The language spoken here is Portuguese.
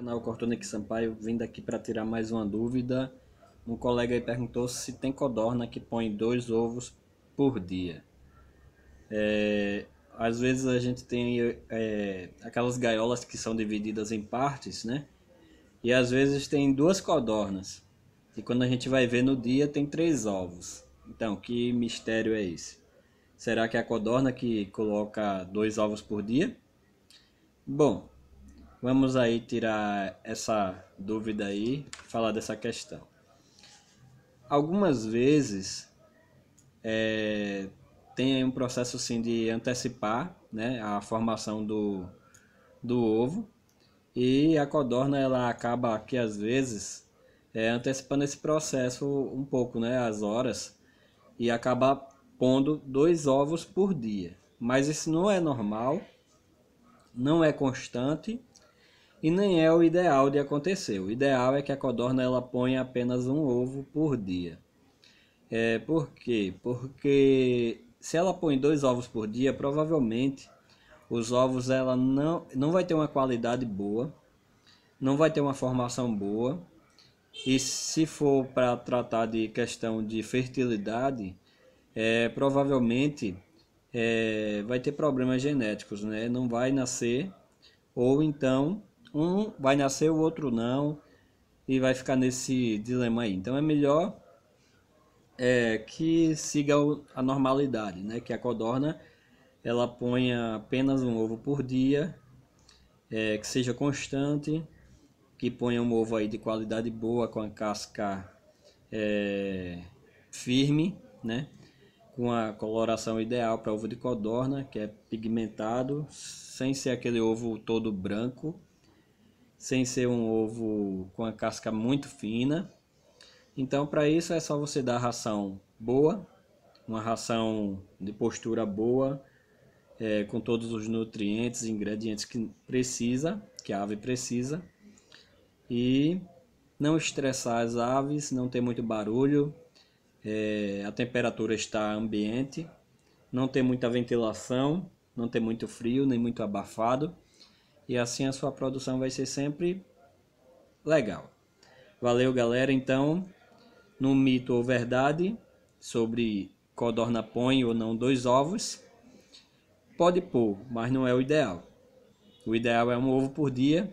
canal Cortonic Sampaio, vindo aqui para tirar mais uma dúvida. Um colega aí perguntou se tem codorna que põe dois ovos por dia. É, às vezes a gente tem é, aquelas gaiolas que são divididas em partes, né? E às vezes tem duas codornas. E quando a gente vai ver no dia, tem três ovos. Então, que mistério é esse? Será que é a codorna que coloca dois ovos por dia? Bom, Vamos aí tirar essa dúvida aí, falar dessa questão. Algumas vezes é, tem um processo assim de antecipar né, a formação do, do ovo e a codorna ela acaba aqui às vezes é, antecipando esse processo um pouco, né, as horas e acaba pondo dois ovos por dia. Mas isso não é normal, não é constante e nem é o ideal de acontecer. O ideal é que a codorna ela ponha apenas um ovo por dia. É, por quê? Porque se ela põe dois ovos por dia, provavelmente os ovos ela não, não vai ter uma qualidade boa, não vai ter uma formação boa. E se for para tratar de questão de fertilidade, é, provavelmente é, vai ter problemas genéticos, né? Não vai nascer ou então um vai nascer, o outro não, e vai ficar nesse dilema aí. Então é melhor é, que siga a normalidade, né? Que a codorna ela ponha apenas um ovo por dia, é, que seja constante, que ponha um ovo aí de qualidade boa com a casca é, firme, né? Com a coloração ideal para ovo de codorna, que é pigmentado, sem ser aquele ovo todo branco, sem ser um ovo com a casca muito fina. Então, para isso é só você dar ração boa, uma ração de postura boa, é, com todos os nutrientes e ingredientes que precisa, que a ave precisa. E não estressar as aves, não ter muito barulho, é, a temperatura está ambiente, não ter muita ventilação, não ter muito frio nem muito abafado e assim a sua produção vai ser sempre legal. Valeu, galera. Então, no mito ou verdade sobre codorna põe ou não dois ovos, pode pôr, mas não é o ideal. O ideal é um ovo por dia